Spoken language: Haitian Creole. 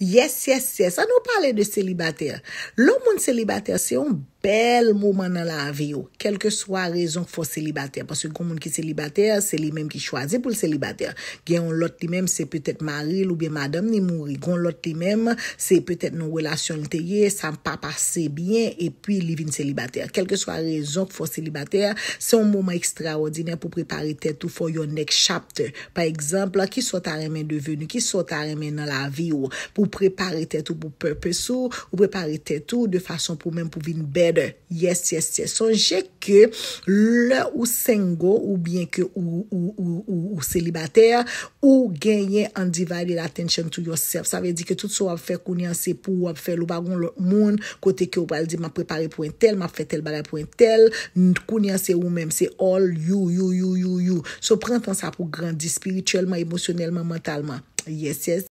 Yes, yes, yes. An nou pale de selibate. Loun moun selibate, se yon moun. bel mouman nan la vi yo. Kelke swa rezon fò celibatèr. Pòsè goun moun ki celibatèr, se li mèm ki chwazi pou l celibatèr. Gè yon lot li mèm, se petèt maril ou biye madam ni mouri. Goun lot li mèm, se petèt nou relasyon lteye, san pa pase byen, e pwi li vin celibatèr. Kelke swa rezon fò celibatèr, se yon mouman ekstraordinèr pou prepari tètou fò yon next chapter. Pè ekzamp, ki sot arèmen devenu, ki sot arèmen nan la vi yo, pou prepari tètou pou pèp Yes, yes, yes, sonje ke le ou sengo ou bien ke ou celibater ou genye andivari l'attention to yourself. Sa ve di ke tout so ap fe kunyansi pou ap fe lou bagon lout moun, kote ke ou baldi ma prepari pou entel, ma fe tel bagay pou entel, kounyansi ou menm, se all you, you, you, you, you. So pren tan sa pou grandi spirituelman, emosyonelman, mentalman. Yes, yes.